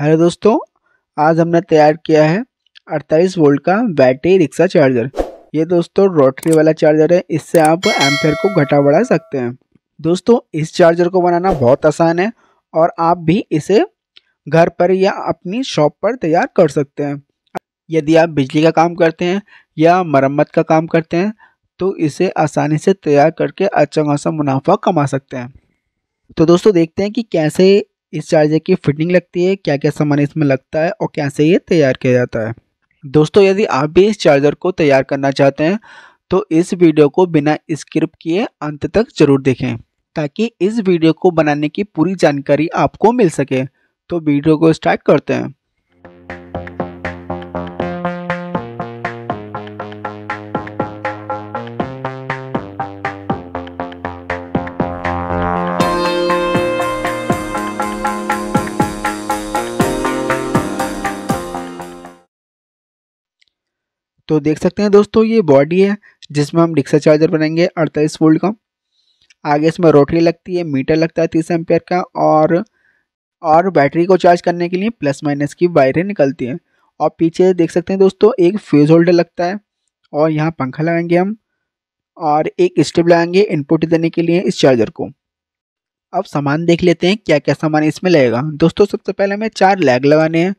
hello दोस्तों आज हमने तैयार किया है 48 वोल्ट का बैटरी रिक्शा चार्जर ये दोस्तों रोटरी वाला चार्जर है इससे आप एम्पेयर को घटा बढ़ा सकते हैं दोस्तों इस चार्जर को बनाना बहुत आसान है और आप भी इसे घर पर या अपनी शॉप पर तैयार कर सकते हैं यदि आप बिजली का काम करते हैं या मरम्मत का काम करते हैं तो इसे आसानी से तैयार करके अच्छा खासा मुनाफा कमा सकते हैं तो दोस्तों देखते हैं कि कैसे इस चार्जर की फिटिंग लगती है क्या क्या सामान इसमें लगता है और कैसे ये तैयार किया जाता है दोस्तों यदि आप भी इस चार्जर को तैयार करना चाहते हैं तो इस वीडियो को बिना स्क्रिप्ट किए अंत तक जरूर देखें ताकि इस वीडियो को बनाने की पूरी जानकारी आपको मिल सके तो वीडियो को स्टार्ट करते हैं तो देख सकते हैं दोस्तों ये बॉडी है जिसमें हम रिक्शा चार्जर बनाएंगे अड़तालीस वोल्ट का आगे इसमें रोटरी लगती है मीटर लगता है तीस एम्पेयर का और और बैटरी को चार्ज करने के लिए प्लस माइनस की वायरें निकलती हैं और पीछे देख सकते हैं दोस्तों एक फ्यूज़ होल्डर लगता है और यहाँ पंखा लगाएंगे हम और एक स्टेप लगाएंगे इनपुट देने के लिए इस चार्जर को अब सामान देख लेते हैं क्या क्या सामान इसमें लगेगा दोस्तों सबसे पहले हमें चार लैग लगाने हैं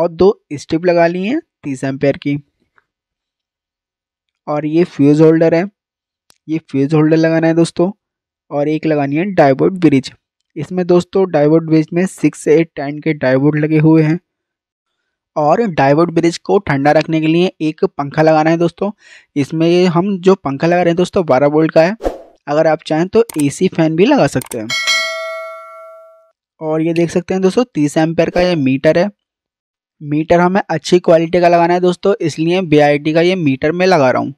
और दो स्टेप लगा लिए हैं तीस एम्पेयर की और ये फ्यूज़ होल्डर है ये फ्यूज़ होल्डर लगाना है दोस्तों और एक लगानी है डाइवर्ट ब्रिज इसमें दोस्तों डाइवर्ट ब्रिज में सिक्स से एट टाइन के डाइवर्ट लगे हुए हैं और डाइवर्ट ब्रिज को ठंडा रखने के लिए एक पंखा लगाना है दोस्तों इसमें हम जो पंखा लगा रहे हैं दोस्तों बारह वोल्ट का है अगर आप चाहें तो ए फैन भी लगा सकते हैं और ये देख सकते हैं दोस्तों तीस एम्पेयर का ये मीटर है मीटर हमें अच्छी क्वालिटी का लगाना है दोस्तों इसलिए बी का ये मीटर में लगा रहा हूँ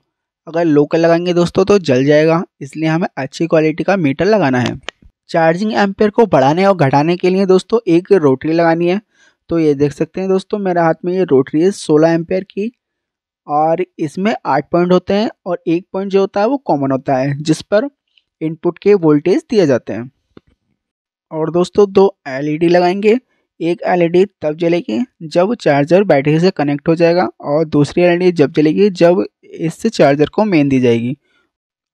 अगर लोकल लगाएंगे दोस्तों तो जल जाएगा इसलिए हमें अच्छी क्वालिटी का मीटर लगाना है चार्जिंग एम्पेयर को बढ़ाने और घटाने के लिए दोस्तों एक रोटरी लगानी है तो ये देख सकते हैं दोस्तों मेरे हाथ में ये रोटरी है सोलह एम्पेयर की और इसमें आठ पॉइंट होते हैं और एक पॉइंट जो होता है वो कॉमन होता है जिस पर इनपुट के वोल्टेज दिए जाते हैं और दोस्तों दो एलईडी e लगाएंगे एक एलईडी e तब जलेगी जब चार्जर बैटरी से कनेक्ट हो जाएगा और दूसरी एलईडी e जब जलेगी जब इस चार्जर को मेन दी जाएगी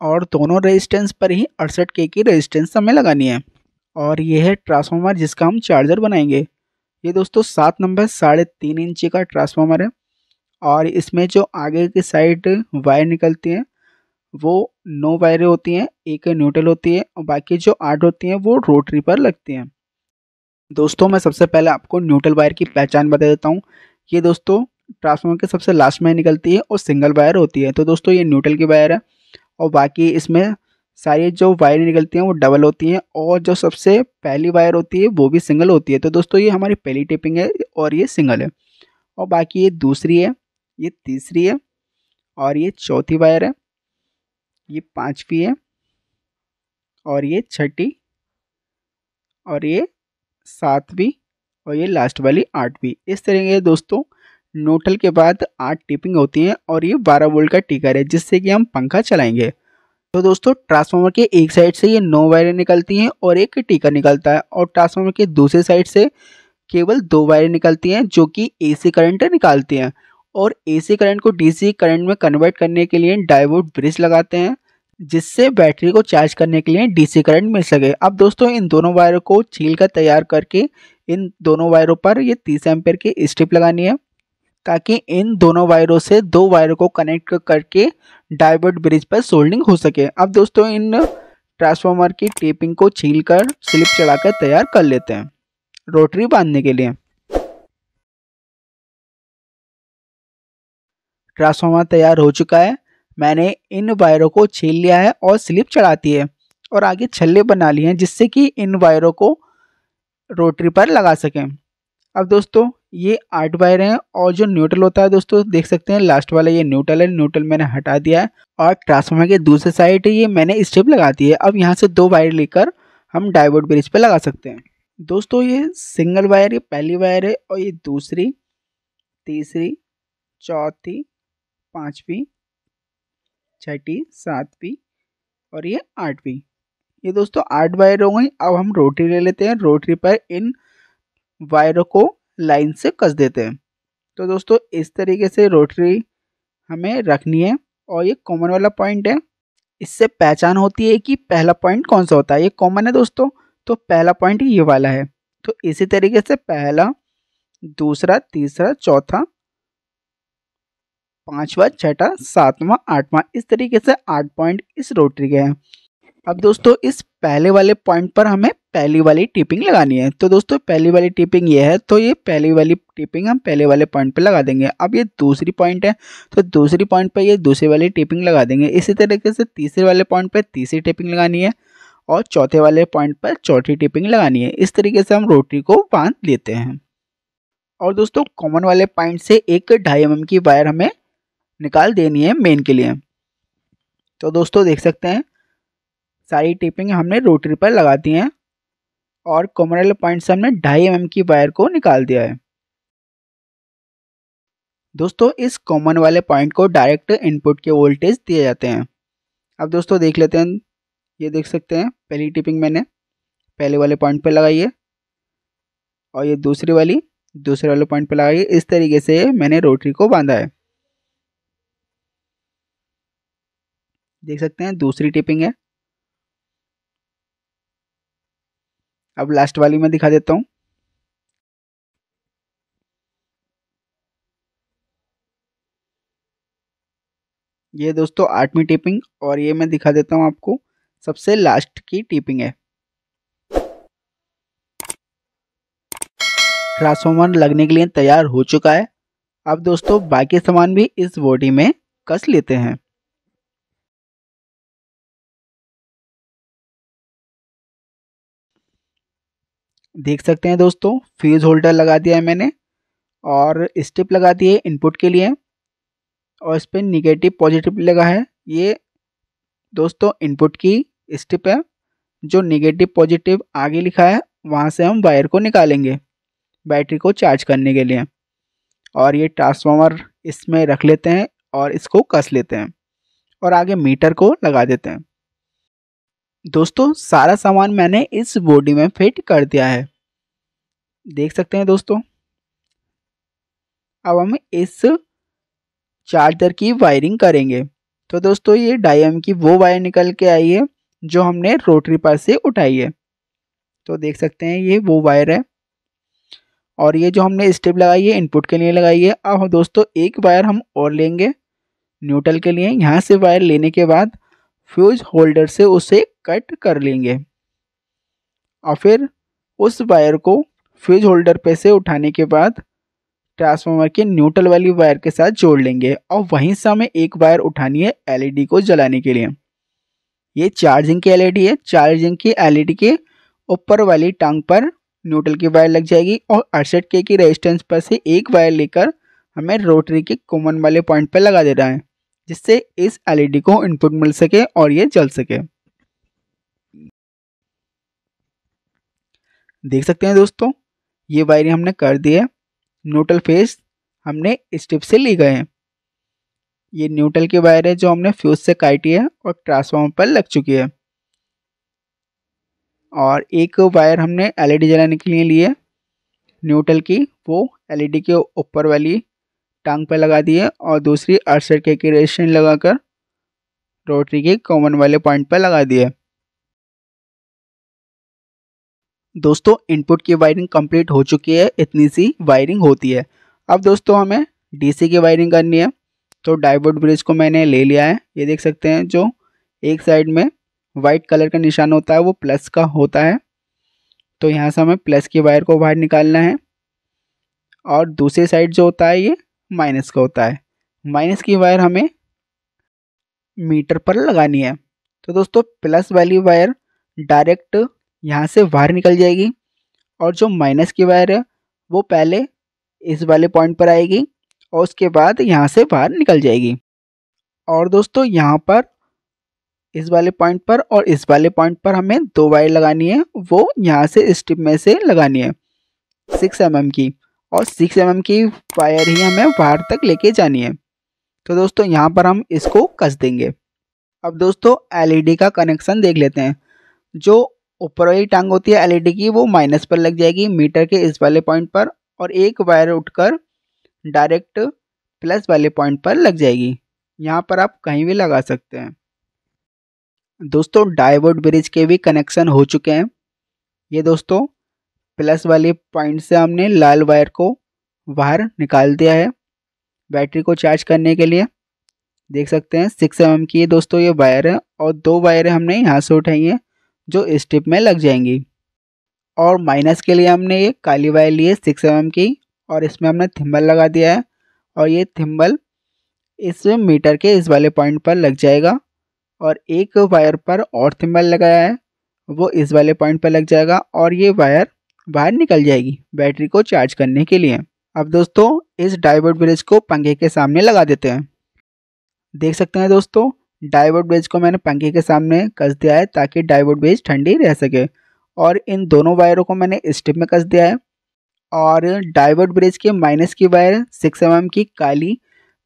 और दोनों रेजिस्टेंस पर ही अड़सठ के की रेजिस्टेंस हमें लगानी है और ये है ट्रांसफार्मर जिसका हम चार्जर बनाएंगे ये दोस्तों सात नंबर साढ़े तीन इंची का ट्रांसफार्मर है और इसमें जो आगे की साइड वायर निकलती हैं वो नौ वायरें होती हैं एक न्यूट्रल होती है और बाकी जो आठ होती हैं वो रोटरी पर लगती हैं दोस्तों मैं सबसे पहले आपको न्यूट्रल वायर की पहचान बता देता हूँ ये दोस्तों ट्रांसफार्मर के सबसे लास्ट में निकलती है और सिंगल वायर होती है तो दोस्तों ये न्यूट्रल की वायर है और बाकी इसमें सारी जो वायर निकलती हैं वो डबल होती हैं और जो सबसे पहली वायर होती है वो भी सिंगल होती है तो दोस्तों ये हमारी पहली टिपिंग है और ये सिंगल है और बाकी ये दूसरी है ये तीसरी है और ये चौथी वायर है ये पाँचवीं है और ये छठी और ये सातवीं और ये लास्ट वाली आठवीं इस तरीके के दोस्तों नोटल के बाद आठ टिपिंग होती हैं और ये बारह वोल्ट का टीकर है जिससे कि हम पंखा चलाएंगे तो दोस्तों ट्रांसफार्मर के एक साइड से ये नौ वायरें निकलती हैं और एक टीकर निकलता है और ट्रांसफार्मर के दूसरे साइड से केवल दो वायरें निकलती हैं जो कि एसी करंट निकालती हैं और एसी करंट को डीसी करंट में कन्वर्ट करने के लिए डाइवोट ब्रिज लगाते हैं जिससे बैटरी को चार्ज करने के लिए डीसी करंट मिल सके अब दोस्तों इन दोनों वायरों को छील कर तैयार करके इन दोनों वायरों पर ये तीस एम्पेयर की स्ट्रिप लगानी है ताकि इन दोनों वायरों से दो वायरों को कनेक्ट करके डाइवर्ट ब्रिज पर सोल्डिंग हो सके अब दोस्तों इन ट्रांसफार्मर की टेपिंग को छील कर स्लिप चढ़ाकर तैयार कर लेते हैं रोटरी बांधने के लिए ट्रांसफार्मर तैयार हो चुका है मैंने इन वायरों को छील लिया है और स्लिप चढ़ाती है और आगे छल्ले बना लिए हैं जिससे कि इन वायरों को रोटरी पर लगा सकें अब दोस्तों ये आठ वायर हैं और जो न्यूट्रल होता है दोस्तों देख सकते हैं लास्ट वाला ये न्यूट्रल है न्यूट्रल मैंने हटा दिया है और ट्रांसफार्मर के दूसरे साइड ये मैंने स्टेप लगा दी है अब यहाँ से दो वायर लेकर हम डाइवर्ट ब्रिज पर लगा सकते हैं दोस्तों ये सिंगल वायर ये पहली वायर है और ये दूसरी तीसरी चौथी पाँचवीं छठी सातवीं और ये आठवीं ये दोस्तों आठ वायर हो गई अब हम रोटरी ले लेते हैं रोटरी पर इन वायरों को लाइन से कस देते हैं तो दोस्तों इस तरीके से रोटरी हमें रखनी है और ये कॉमन वाला पॉइंट है इससे पहचान होती है कि पहला पॉइंट कौन सा होता है ये कॉमन है दोस्तों तो पहला पॉइंट ये वाला है तो इसी तरीके से पहला दूसरा तीसरा चौथा पांचवा छठा सातवां आठवां इस तरीके से आठ पॉइंट इस रोटरी के हैं अब दोस्तों इस पहले वाले पॉइंट पर हमें पहली वाली टिपिंग लगानी है तो दोस्तों पहली वाली टिपिंग ये है तो ये पहली वाली टिपिंग हम पहले वाले पॉइंट पर लगा देंगे अब ये दूसरी पॉइंट है तो दूसरी पॉइंट पर ये दूसरी वाली टिपिंग लगा देंगे इसी तरीके से तीसरे वाले पॉइंट पर तीसरी टिपिंग लगानी है और चौथे वाले पॉइंट पर चौथी टिपिंग लगानी है इस तरीके से हम रोटरी को बांध लेते हैं और दोस्तों कॉमन वाले पॉइंट से एक ढाई एम की वायर हमें निकाल देनी है मेन के लिए तो दोस्तों देख सकते हैं सारी टिपिंग हमने रोटरी पर लगा दी हैं और कोमरल पॉइंट से हमने ढाई एम की वायर को निकाल दिया है दोस्तों इस कॉमन वाले पॉइंट को डायरेक्ट इनपुट के वोल्टेज दिए जाते हैं अब दोस्तों देख लेते हैं ये देख सकते हैं पहली टिपिंग मैंने पहले वाले पॉइंट पर लगाई है और ये दूसरी वाली दूसरे वाले पॉइंट पर लगाई है इस तरीके से मैंने रोटरी को बांधा है देख सकते हैं दूसरी टिपिंग है अब लास्ट वाली मैं दिखा देता हूं ये दोस्तों आठवीं टिपिंग और ये मैं दिखा देता हूं आपको सबसे लास्ट की टिपिंग है ट्रांसफॉर्मर लगने के लिए तैयार हो चुका है अब दोस्तों बाकी सामान भी इस बॉडी में कस लेते हैं देख सकते हैं दोस्तों फ्यूज़ होल्डर लगा दिया है मैंने और स्टिप लगा दी है इनपुट के लिए और इस पर निगेटिव पॉजिटिव लगा है ये दोस्तों इनपुट की स्टिप है जो निगेटिव पॉजिटिव आगे लिखा है वहाँ से हम वायर को निकालेंगे बैटरी को चार्ज करने के लिए और ये ट्रांसफार्मर इसमें रख लेते हैं और इसको कस लेते हैं और आगे मीटर को लगा देते हैं दोस्तों सारा सामान मैंने इस बॉडी में फिट कर दिया है देख सकते हैं दोस्तों अब हम इस चार्जर की वायरिंग करेंगे तो दोस्तों ये डायम की वो वायर निकल के आई है जो हमने रोटरी पर से उठाई है तो देख सकते हैं ये वो वायर है और ये जो हमने स्टेप लगाई है इनपुट के लिए लगाई है अब दोस्तों एक वायर हम और लेंगे न्यूट्रल के लिए यहाँ से वायर लेने के बाद फ्यूज होल्डर से उसे कट कर लेंगे और फिर उस वायर को फ्यूज होल्डर पे से उठाने के बाद ट्रांसफार्मर के न्यूट्रल वाली वायर के साथ जोड़ लेंगे और वहीं से हमें एक वायर उठानी है एलईडी को जलाने के लिए ये चार्जिंग की एलईडी है चार्जिंग की एलईडी के ऊपर वाली टांग पर न्यूट्रल की वायर लग जाएगी और अड़सठ के की रेजिस्टेंस पर से एक वायर लेकर हमें रोटरी के कॉमन वाले पॉइंट पर लगा देना है जिससे इस एलईडी e को इनपुट मिल सके और ये जल सके देख सकते हैं दोस्तों ये वायरिंग हमने कर दी है न्यूट्रल फेस हमने स्टिप से ली गए हैं ये न्यूट्रल की वायर है जो हमने फ्यूज से काटी है और ट्रांसफार्मर पर लग चुकी है और एक वायर हमने एलईडी e जलाने के लिए ली है न्यूट्रल की वो एलईडी e के ऊपर वाली टांग पर लगा दिए और दूसरी अर्सर के की रजिस्ट्रेशन लगाकर रोटरी के कॉमन वाले पॉइंट पर लगा दिए दोस्तों इनपुट की वायरिंग कंप्लीट हो चुकी है इतनी सी वायरिंग होती है अब दोस्तों हमें डीसी की वायरिंग करनी है तो डाइवर्ट ब्रिज को मैंने ले लिया है ये देख सकते हैं जो एक साइड में वाइट कलर का निशान होता है वो प्लस का होता है तो यहाँ से हमें प्लस की वायर को बाहर निकालना है और दूसरी साइड जो होता है ये माइनस का होता है माइनस की वायर हमें मीटर पर लगानी है तो दोस्तों प्लस वाली वायर डायरेक्ट यहाँ से बाहर निकल जाएगी और जो माइनस की वायर है वो पहले इस वाले पॉइंट पर आएगी और उसके बाद यहाँ से बाहर निकल जाएगी और दोस्तों यहाँ पर इस वाले पॉइंट पर और इस वाले पॉइंट पर हमें दो वायर लगानी है वो यहाँ से स्टिप में से लगानी है सिक्स एम mm की और सिक्स एम mm की वायर ही हमें बाहर तक लेके जानी है तो दोस्तों यहाँ पर हम इसको कस देंगे अब दोस्तों एलईडी e का कनेक्शन देख लेते हैं जो ऊपर वाली टांग होती है एलईडी e की वो माइनस पर लग जाएगी मीटर के इस वाले पॉइंट पर और एक वायर उठकर डायरेक्ट प्लस वाले पॉइंट पर लग जाएगी यहाँ पर आप कहीं भी लगा सकते हैं दोस्तों डाइवर्ट ब्रिज के भी कनेक्शन हो चुके हैं ये दोस्तों प्लस वाले पॉइंट से हमने लाल वायर को बाहर निकाल दिया है बैटरी को चार्ज करने के लिए देख सकते हैं सिक्स एम की दोस्तों ये वायर है और दो वायर हमने यहाँ से उठाई हैं जो इस टिप में लग जाएंगी और माइनस के लिए हमने ये काली वायर ली है सिक्स एम की और इसमें हमने थिम्बल लगा दिया है और ये थिम्बल इस मीटर के इस वाले पॉइंट पर लग जाएगा और एक वायर पर और थिम्बल लगाया है वो इस वाले पॉइंट पर लग जाएगा और ये वायर बाहर निकल जाएगी बैटरी को चार्ज करने के लिए अब दोस्तों इस डाइवर्ट ब्रिज को पंखे के सामने लगा देते हैं देख सकते हैं दोस्तों डाइवर्ट ब्रिज को मैंने पंखे के सामने कस दिया है ताकि डाइवर्ट ब्रिज ठंडी रह सके और इन दोनों वायरों को मैंने स्टिप में कस दिया है और डाइवर्ट ब्रिज के माइनस की वायर सिक्स एम की काली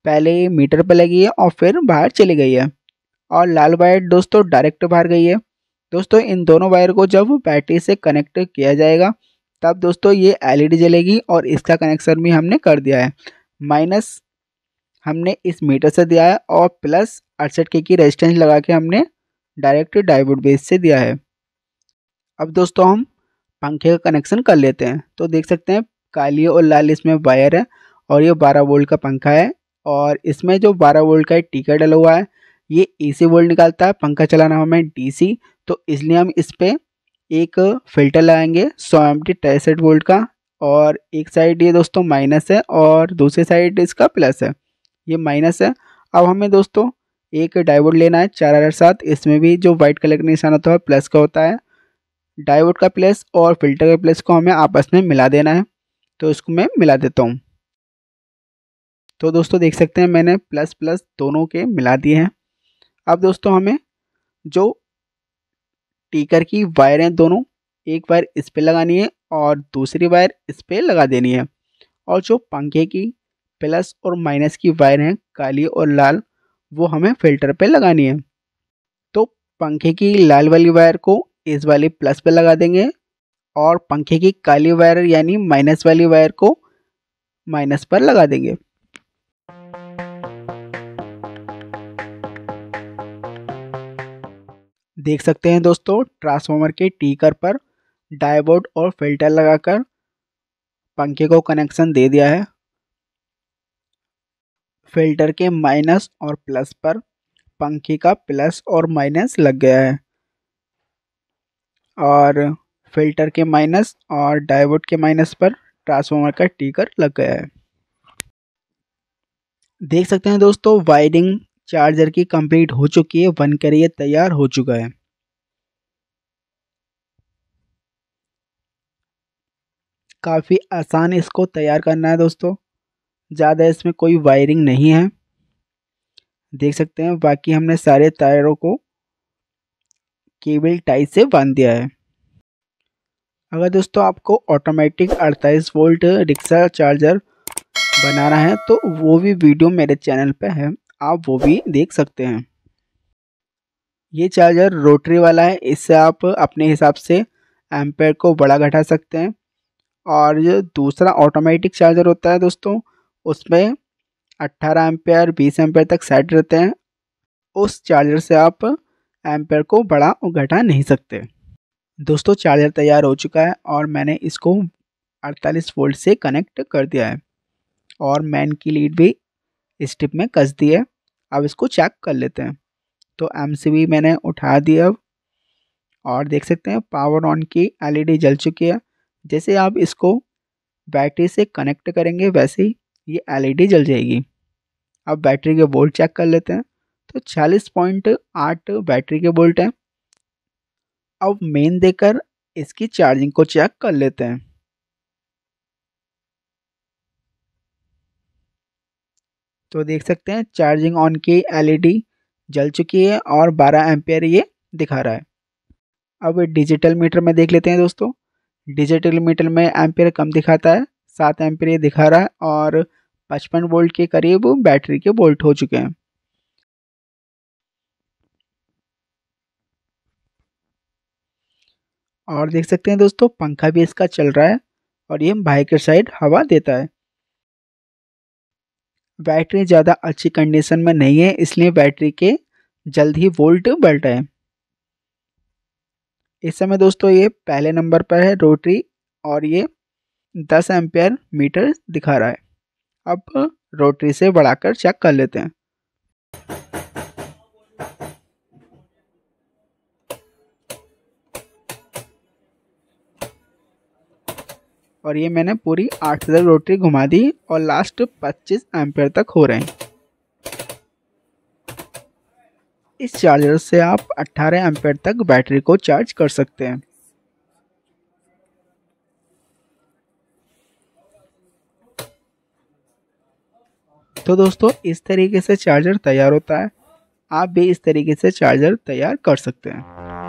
पहले मीटर पर लगी है और फिर बाहर चली गई है और लाल वायर दोस्तों डायरेक्ट बाहर गई है दोस्तों इन दोनों वायर को जब बैटरी से कनेक्ट किया जाएगा तब दोस्तों ये एलईडी e जलेगी और इसका कनेक्शन भी हमने कर दिया है माइनस हमने इस मीटर से दिया है और प्लस अड़सठ के की रेजिस्टेंस लगा के हमने डायरेक्ट डाइवोड बेस से दिया है अब दोस्तों हम पंखे का कनेक्शन कर लेते हैं तो देख सकते हैं काली और लाल इसमें वायर है और ये 12 वोल्ट का पंखा है और इसमें जो 12 वोल्ट का टीका डला हुआ है ये एसी वोल्ट निकालता है पंखा चलाना हमें डीसी तो इसलिए हम इस पर एक फिल्टर लगाएंगे सौ एम टी तिरसठ वोल्ट का और एक साइड ये दोस्तों माइनस है और दूसरी साइड इसका प्लस है ये माइनस है अब हमें दोस्तों एक डायोड लेना है चार हज़ार सात इसमें भी जो वाइट कलर का निशान होता है प्लस का होता है डायोड का प्लस और फिल्टर का प्लस को हमें आपस में मिला देना है तो इसको मैं मिला देता हूँ तो दोस्तों देख सकते हैं मैंने प्लस प्लस दोनों के मिला दिए हैं अब दोस्तों हमें जो टीकर की वायरें दोनों एक वायर इस पर लगानी है और दूसरी वायर इस पर लगा देनी है और जो पंखे की प्लस और माइनस की वायर हैं काली और लाल वो हमें फिल्टर पे लगानी है तो पंखे की लाल वाली वायर को इस वाली प्लस पे लगा देंगे और पंखे की काली वायर यानी माइनस वाली वायर को माइनस पर लगा देंगे देख सकते हैं दोस्तों ट्रांसफार्मर के टीकर पर डायबोर्ड और फिल्टर लगाकर पंखे को कनेक्शन दे दिया है फिल्टर के माइनस और प्लस पर पंखे का प्लस और माइनस लग गया है और फिल्टर के माइनस और डायबोर्ड के माइनस पर ट्रांसफार्मर का टीकर लग गया है देख सकते हैं दोस्तों वायरिंग चार्जर की कंप्लीट हो चुकी है कर ये तैयार हो चुका है काफ़ी आसान इसको तैयार करना है दोस्तों ज़्यादा इसमें कोई वायरिंग नहीं है देख सकते हैं बाकी हमने सारे तारों को केबल टाई से बांध दिया है अगर दोस्तों आपको ऑटोमेटिक 48 वोल्ट रिक्शा चार्जर बनाना है तो वो भी वीडियो मेरे चैनल पे है आप वो भी देख सकते हैं ये चार्जर रोटरी वाला है इससे आप अपने हिसाब से एम्पेयर को बड़ा घटा सकते हैं और जो दूसरा ऑटोमेटिक चार्जर होता है दोस्तों उसमें 18 एम्पेयर 20 एम्पेयर तक सेट रहते हैं उस चार्जर से आप एम्पेयर को बड़ा और घटा नहीं सकते दोस्तों चार्जर तैयार हो चुका है और मैंने इसको 48 वोल्ट से कनेक्ट कर दिया है और मैन की लीड भी इस टिप में कस दिए अब इसको चेक कर लेते हैं तो एम मैंने उठा दिया अब और देख सकते हैं पावर ऑन की एलईडी e जल चुकी है जैसे आप इसको बैटरी से कनेक्ट करेंगे वैसे ही ये एलईडी e जल जाएगी अब बैटरी के बोल्ट चेक कर लेते हैं तो छियालीस पॉइंट आठ बैटरी के बोल्ट हैं अब मेन देकर इसकी चार्जिंग को चेक कर लेते हैं तो देख सकते हैं चार्जिंग ऑन की एलईडी जल चुकी है और 12 एम्पेयर ये दिखा रहा है अब डिजिटल मीटर में देख लेते हैं दोस्तों डिजिटल मीटर में एम्पेयर कम दिखाता है सात एम्पेयर ये दिखा रहा है और पचपन वोल्ट के करीब बैटरी के वोल्ट हो चुके हैं और देख सकते हैं दोस्तों पंखा भी इसका चल रहा है और ये बाइक के साइड हवा देता है बैटरी ज़्यादा अच्छी कंडीशन में नहीं है इसलिए बैटरी के जल्द ही वोल्ट बढ़ रहे हैं इस समय दोस्तों ये पहले नंबर पर है रोटरी और ये दस एम्पेयर मीटर दिखा रहा है अब रोटरी से बढ़ाकर चेक कर लेते हैं और ये मैंने पूरी आठ हज़ार रोटरी घुमा दी और लास्ट पच्चीस एम्पेयर तक हो रहे हैं इस चार्जर से आप 18 एम्पेयर तक बैटरी को चार्ज कर सकते हैं तो दोस्तों इस तरीके से चार्जर तैयार होता है आप भी इस तरीके से चार्जर तैयार कर सकते हैं